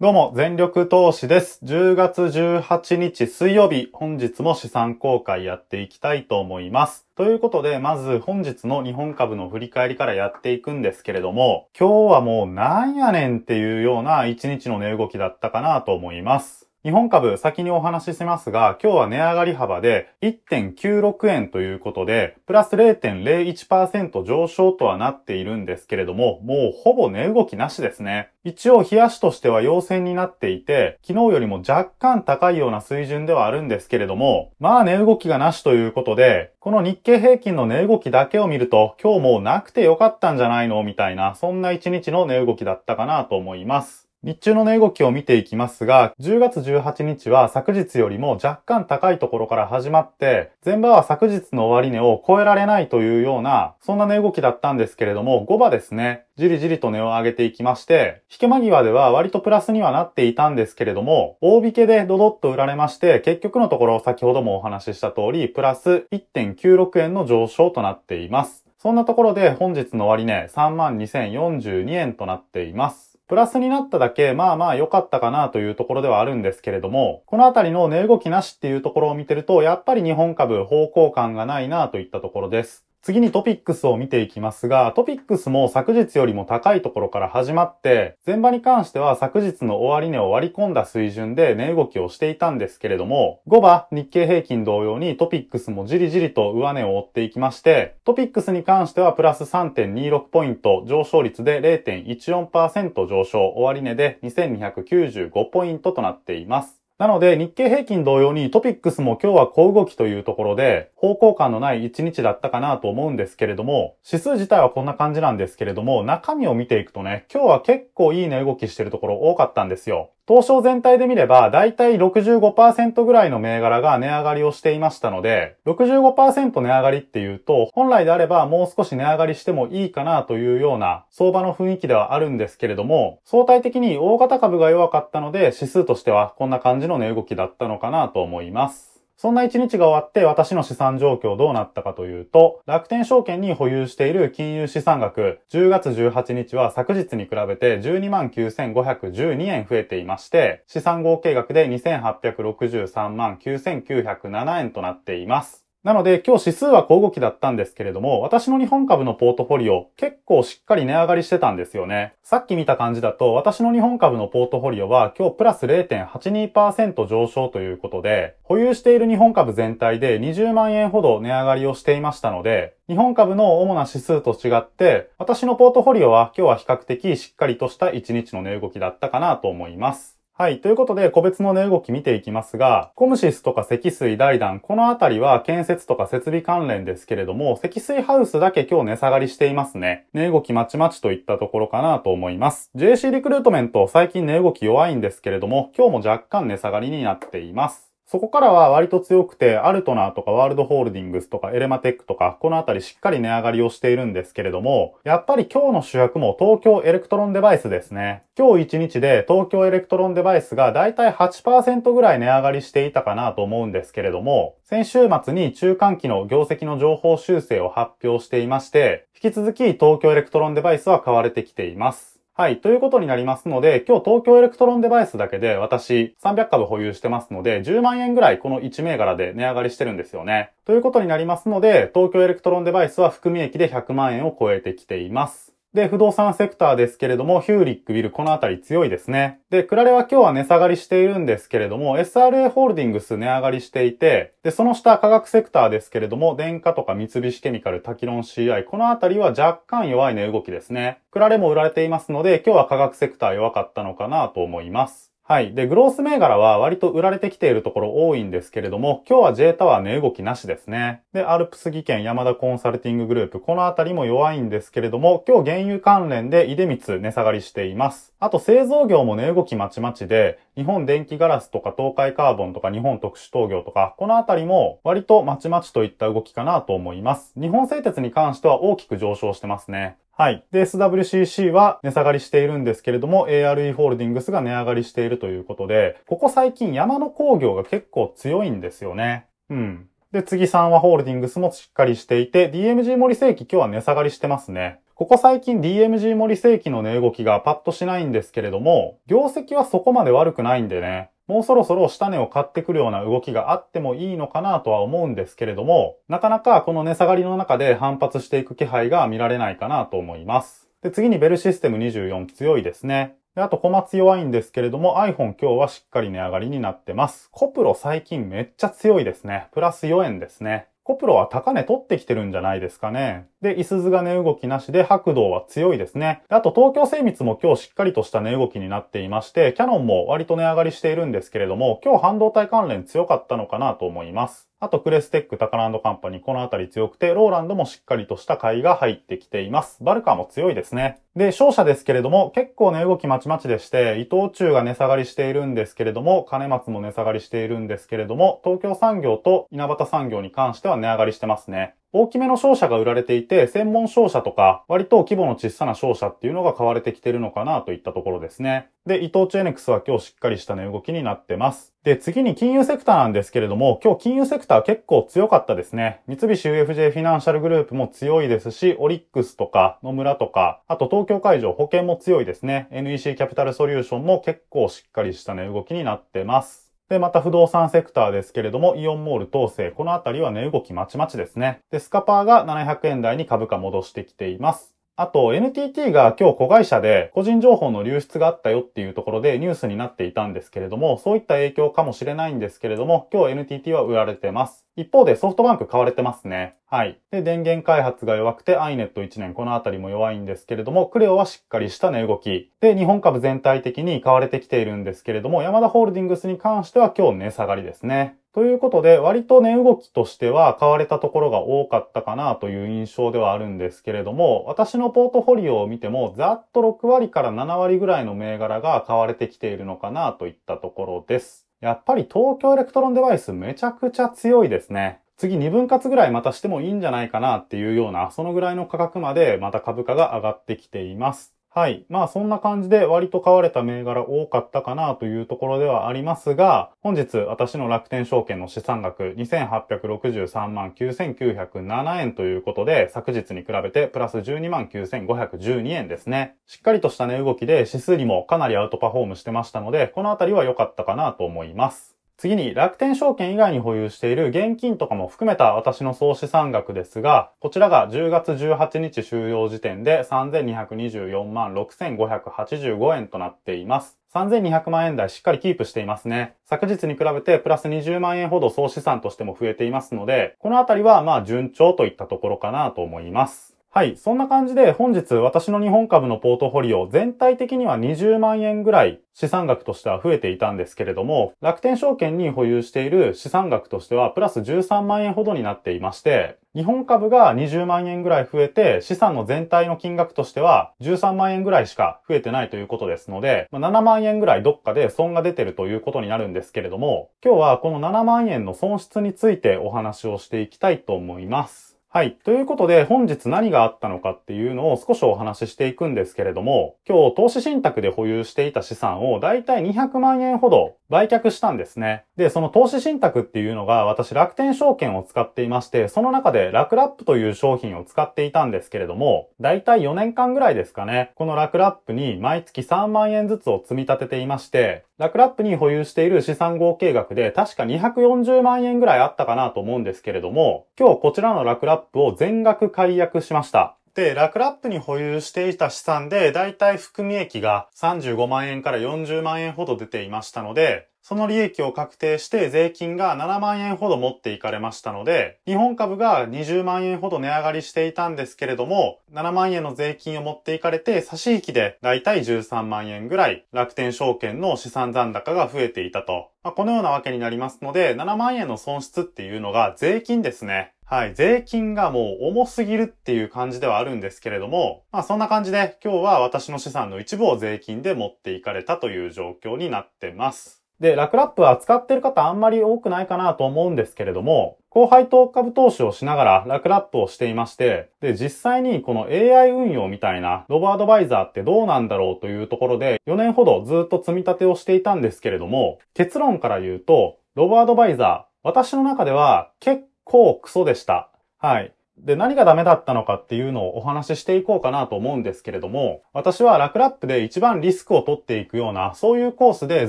どうも、全力投資です。10月18日水曜日、本日も資産公開やっていきたいと思います。ということで、まず本日の日本株の振り返りからやっていくんですけれども、今日はもうなんやねんっていうような一日の値動きだったかなと思います。日本株先にお話ししますが、今日は値上がり幅で1.96円ということで、プラス0.01%上昇とはなっているんですけれども、もうほぼ値動きなしですね。一応、冷やしとしては陽線になっていて、昨日よりも若干高いような水準ではあるんですけれども、まあ値動きがなしということで、この日経平均の値動きだけを見ると、今日もうなくてよかったんじゃないのみたいな、そんな一日の値動きだったかなと思います。日中の値動きを見ていきますが、10月18日は昨日よりも若干高いところから始まって、前場は昨日の終値を超えられないというような、そんな値動きだったんですけれども、5場ですね、じりじりと値を上げていきまして、引け間際では割とプラスにはなっていたんですけれども、大引けでドドッと売られまして、結局のところ先ほどもお話しした通り、プラス1.96円の上昇となっています。そんなところで本日の終値32,042円となっています。プラスになっただけ、まあまあ良かったかなというところではあるんですけれども、このあたりの値動きなしっていうところを見てると、やっぱり日本株方向感がないなといったところです。次にトピックスを見ていきますが、トピックスも昨日よりも高いところから始まって、前場に関しては昨日の終値を割り込んだ水準で値動きをしていたんですけれども、5場日経平均同様にトピックスもじりじりと上値を追っていきまして、トピックスに関してはプラス3.26ポイント、上昇率で0.14%上昇、終値で2295ポイントとなっています。なので日経平均同様にトピックスも今日は小動きというところで方向感のない一日だったかなと思うんですけれども指数自体はこんな感じなんですけれども中身を見ていくとね今日は結構いい値動きしてるところ多かったんですよ。東証全体で見れば、だいたい65%ぐらいの銘柄が値上がりをしていましたので、65%値上がりっていうと、本来であればもう少し値上がりしてもいいかなというような相場の雰囲気ではあるんですけれども、相対的に大型株が弱かったので、指数としてはこんな感じの値動きだったのかなと思います。そんな一日が終わって私の資産状況どうなったかというと、楽天証券に保有している金融資産額、10月18日は昨日に比べて129,512円増えていまして、資産合計額で2863万9,907円となっています。なので今日指数は小動きだったんですけれども、私の日本株のポートフォリオ結構しっかり値上がりしてたんですよね。さっき見た感じだと私の日本株のポートフォリオは今日プラス0.82%上昇ということで、保有している日本株全体で20万円ほど値上がりをしていましたので、日本株の主な指数と違って、私のポートフォリオは今日は比較的しっかりとした1日の値動きだったかなと思います。はい。ということで、個別の値動き見ていきますが、コムシスとか積水大団、このあたりは建設とか設備関連ですけれども、積水ハウスだけ今日値下がりしていますね。値動きまちまちといったところかなと思います。JC リクルートメント、最近値動き弱いんですけれども、今日も若干値下がりになっています。そこからは割と強くて、アルトナーとかワールドホールディングスとかエレマテックとか、このあたりしっかり値上がりをしているんですけれども、やっぱり今日の主役も東京エレクトロンデバイスですね。今日1日で東京エレクトロンデバイスがだいたい8%ぐらい値上がりしていたかなと思うんですけれども、先週末に中間期の業績の情報修正を発表していまして、引き続き東京エレクトロンデバイスは買われてきています。はい、ということになりますので、今日東京エレクトロンデバイスだけで私300株保有してますので、10万円ぐらいこの1銘柄で値上がりしてるんですよね。ということになりますので、東京エレクトロンデバイスは含み益で100万円を超えてきています。で、不動産セクターですけれども、ヒューリックビル、このあたり強いですね。で、クラレは今日は値下がりしているんですけれども、SRA ホールディングス値上がりしていて、で、その下、化学セクターですけれども、電化とか三菱ケミカル、タキロン CI、このあたりは若干弱い値動きですね。クラレも売られていますので、今日は化学セクター弱かったのかなと思います。はい。で、グロース銘柄は割と売られてきているところ多いんですけれども、今日は J タワー値動きなしですね。で、アルプス技研、山田コンサルティンググループ、このあたりも弱いんですけれども、今日原油関連で出光値下がりしています。あと製造業も値動きまちまちで、日本電気ガラスとか東海カーボンとか日本特殊陶業とか、このあたりも割とまちまちといった動きかなと思います。日本製鉄に関しては大きく上昇してますね。はい。で、SWCC は値下がりしているんですけれども、ARE ホールディングスが値上がりしているということで、ここ最近山の工業が結構強いんですよね。うん。で、次3はホールディングスもしっかりしていて、DMG 森世紀今日は値下がりしてますね。ここ最近 DMG 森世紀の値動きがパッとしないんですけれども、業績はそこまで悪くないんでね。もうそろそろ下値を買ってくるような動きがあってもいいのかなとは思うんですけれども、なかなかこの値下がりの中で反発していく気配が見られないかなと思います。で、次にベルシステム24強いですね。で、あと小松弱いんですけれども iPhone 今日はしっかり値上がりになってます。コプロ最近めっちゃ強いですね。プラス4円ですね。コプロは高値取ってきてるんじゃないですかね。で、いすずが値動きなしで、白道は強いですね。あと、東京精密も今日しっかりとした値動きになっていまして、キャノンも割と値上がりしているんですけれども、今日半導体関連強かったのかなと思います。あと、クレステック、タカランドカンパニー、このあたり強くて、ローランドもしっかりとした買いが入ってきています。バルカーも強いですね。で、勝者ですけれども、結構ね、動きまちまちでして、伊藤忠が値下がりしているんですけれども、金松も値下がりしているんですけれども、東京産業と稲畑産業に関しては値上がりしてますね。大きめの商社が売られていて、専門商社とか、割と規模の小さな商社っていうのが買われてきてるのかなといったところですね。で、伊藤チェネクスは今日しっかりした値、ね、動きになってます。で、次に金融セクターなんですけれども、今日金融セクター結構強かったですね。三菱 UFJ フィナンシャルグループも強いですし、オリックスとか野村とか、あと東京会場保険も強いですね。NEC キャピタルソリューションも結構しっかりした値、ね、動きになってます。で、また不動産セクターですけれども、イオンモール統制、このあたりは値、動きまちまちですね。で、スカパーが700円台に株価戻してきています。あと NTT が今日子会社で個人情報の流出があったよっていうところでニュースになっていたんですけれども、そういった影響かもしれないんですけれども、今日 NTT は売られてます。一方でソフトバンク買われてますね。はい。で、電源開発が弱くて iNet1 年このあたりも弱いんですけれども、クレオはしっかりした値動き。で、日本株全体的に買われてきているんですけれども、ヤマダホールディングスに関しては今日値下がりですね。ということで、割と値、動きとしては買われたところが多かったかなという印象ではあるんですけれども、私のポートフォリオを見ても、ざっと6割から7割ぐらいの銘柄が買われてきているのかなといったところです。やっぱり東京エレクトロンデバイスめちゃくちゃ強いですね。次2分割ぐらいまたしてもいいんじゃないかなっていうような、そのぐらいの価格までまた株価が上がってきています。はい。まあそんな感じで割と買われた銘柄多かったかなというところではありますが、本日私の楽天証券の資産額2863万9907円ということで、昨日に比べてプラス12万9512円ですね。しっかりとした値、ね、動きで指数にもかなりアウトパフォームしてましたので、このあたりは良かったかなと思います。次に楽天証券以外に保有している現金とかも含めた私の総資産額ですが、こちらが10月18日終了時点で3224万6585円となっています。3200万円台しっかりキープしていますね。昨日に比べてプラス20万円ほど総資産としても増えていますので、このあたりはまあ順調といったところかなと思います。はい。そんな感じで本日私の日本株のポートフォリオ全体的には20万円ぐらい資産額としては増えていたんですけれども、楽天証券に保有している資産額としてはプラス13万円ほどになっていまして、日本株が20万円ぐらい増えて、資産の全体の金額としては13万円ぐらいしか増えてないということですので、7万円ぐらいどっかで損が出てるということになるんですけれども、今日はこの7万円の損失についてお話をしていきたいと思います。はい。ということで、本日何があったのかっていうのを少しお話ししていくんですけれども、今日投資信託で保有していた資産をだいたい200万円ほど売却したんですね。で、その投資信託っていうのが私楽天証券を使っていまして、その中で楽ラップという商品を使っていたんですけれども、だいたい4年間ぐらいですかね、この楽ラップに毎月3万円ずつを積み立てていまして、ラクラップに保有している資産合計額で確か240万円ぐらいあったかなと思うんですけれども、今日こちらのラクラップを全額解約しました。で、ラクラップに保有していた資産で、だいたい含み益が35万円から40万円ほど出ていましたので、その利益を確定して税金が7万円ほど持っていかれましたので、日本株が20万円ほど値上がりしていたんですけれども、7万円の税金を持っていかれて差し引きでだいたい13万円ぐらい楽天証券の資産残高が増えていたと。まあ、このようなわけになりますので、7万円の損失っていうのが税金ですね。はい、税金がもう重すぎるっていう感じではあるんですけれども、まあそんな感じで今日は私の資産の一部を税金で持っていかれたという状況になってます。で、ラクラップは使ってる方あんまり多くないかなと思うんですけれども、後輩と株投資をしながらラクラップをしていまして、で、実際にこの AI 運用みたいなロボアドバイザーってどうなんだろうというところで、4年ほどずっと積み立てをしていたんですけれども、結論から言うと、ロボアドバイザー、私の中では結こうクソでした。はい。で、何がダメだったのかっていうのをお話ししていこうかなと思うんですけれども、私はラクラップで一番リスクを取っていくような、そういうコースで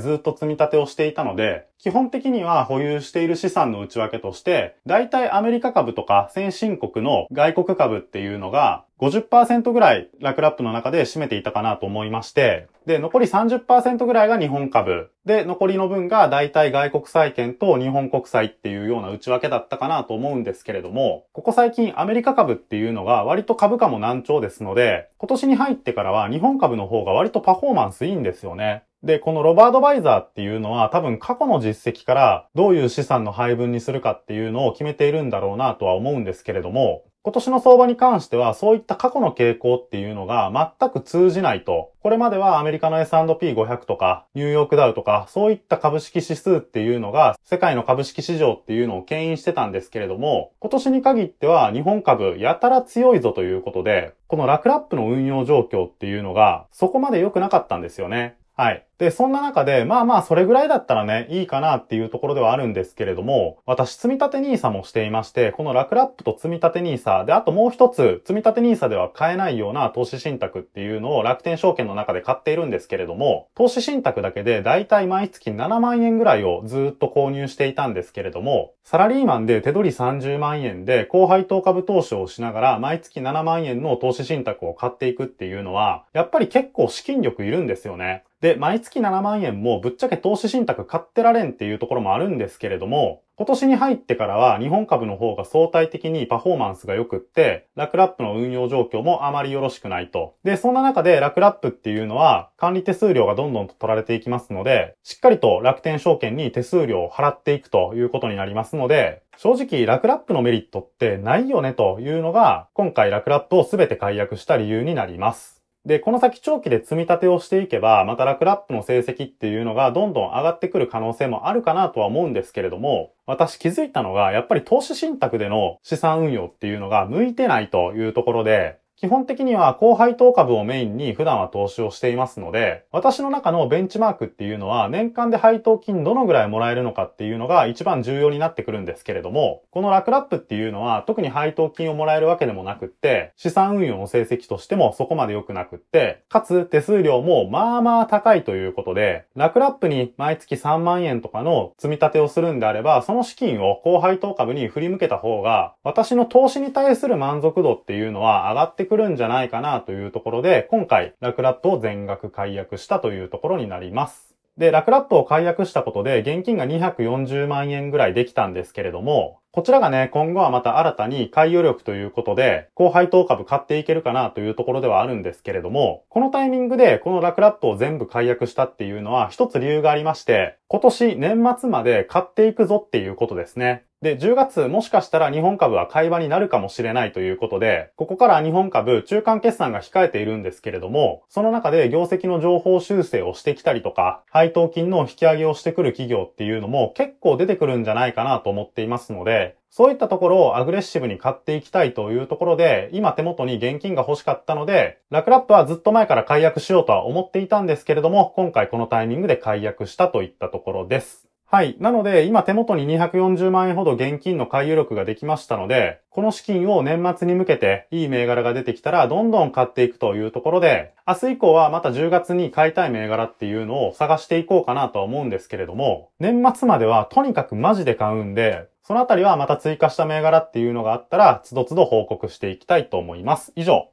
ずっと積み立てをしていたので、基本的には保有している資産の内訳として、大体アメリカ株とか先進国の外国株っていうのが、50%ぐらいラクラップの中で占めていたかなと思いまして、で、残り30%ぐらいが日本株。で、残りの分が大体外国債券と日本国債っていうような内訳だったかなと思うんですけれども、ここ最近アメリカ株っていうのが割と株価も難聴ですので、今年に入ってからは日本株の方が割とパフォーマンスいいんですよね。で、このロバート・バイザーっていうのは多分過去の実績からどういう資産の配分にするかっていうのを決めているんだろうなとは思うんですけれども、今年の相場に関しては、そういった過去の傾向っていうのが全く通じないと。これまではアメリカの S&P500 とか、ニューヨークダウとか、そういった株式指数っていうのが、世界の株式市場っていうのを牽引してたんですけれども、今年に限っては日本株やたら強いぞということで、このラクラップの運用状況っていうのが、そこまで良くなかったんですよね。はい。で、そんな中で、まあまあ、それぐらいだったらね、いいかなっていうところではあるんですけれども、私、積立 NISA もしていまして、このラクラップと積立 NISA、で、あともう一つ、積立 NISA では買えないような投資信託っていうのを楽天証券の中で買っているんですけれども、投資信託だけで、だいたい毎月7万円ぐらいをずっと購入していたんですけれども、サラリーマンで手取り30万円で、高配当株投資をしながら、毎月7万円の投資信託を買っていくっていうのは、やっぱり結構資金力いるんですよね。で、毎月7万円もぶっちゃけ投資信託買ってられんっていうところもあるんですけれども、今年に入ってからは日本株の方が相対的にパフォーマンスが良くって、ラクラップの運用状況もあまりよろしくないと。で、そんな中でラクラップっていうのは管理手数料がどんどんと取られていきますので、しっかりと楽天証券に手数料を払っていくということになりますので、正直ラクラップのメリットってないよねというのが、今回ラクラップをすべて解約した理由になります。で、この先長期で積み立てをしていけば、またラクラップの成績っていうのがどんどん上がってくる可能性もあるかなとは思うんですけれども、私気づいたのが、やっぱり投資信託での資産運用っていうのが向いてないというところで、基本的には高配当株をメインに普段は投資をしていますので、私の中のベンチマークっていうのは年間で配当金どのぐらいもらえるのかっていうのが一番重要になってくるんですけれども、このラクラップっていうのは特に配当金をもらえるわけでもなくって、資産運用の成績としてもそこまで良くなくって、かつ手数料もまあまあ高いということで、ラクラップに毎月3万円とかの積み立てをするんであれば、その資金を高配当株に振り向けた方が、私の投資に対する満足度っていうのは上がってくるんじゃないかなというところで、今回、ラクラットを全額解約したというところになります。で、ラクラットを解約したことで、現金が240万円ぐらいできたんですけれども、こちらがね、今後はまた新たに買い余力ということで、高配当株買っていけるかなというところではあるんですけれども、このタイミングでこのラクラットを全部解約したっていうのは一つ理由がありまして、今年年末まで買っていくぞっていうことですね。で、10月もしかしたら日本株は買い場になるかもしれないということで、ここから日本株中間決算が控えているんですけれども、その中で業績の情報修正をしてきたりとか、配当金の引き上げをしてくる企業っていうのも結構出てくるんじゃないかなと思っていますので、そういったところをアグレッシブに買っていきたいというところで、今手元に現金が欲しかったので、ラクラップはずっと前から解約しようとは思っていたんですけれども、今回このタイミングで解約したといったところです。はい。なので、今手元に240万円ほど現金の回遊力ができましたので、この資金を年末に向けていい銘柄が出てきたらどんどん買っていくというところで、明日以降はまた10月に買いたい銘柄っていうのを探していこうかなとは思うんですけれども、年末まではとにかくマジで買うんで、そのあたりはまた追加した銘柄っていうのがあったら、つどつど報告していきたいと思います。以上。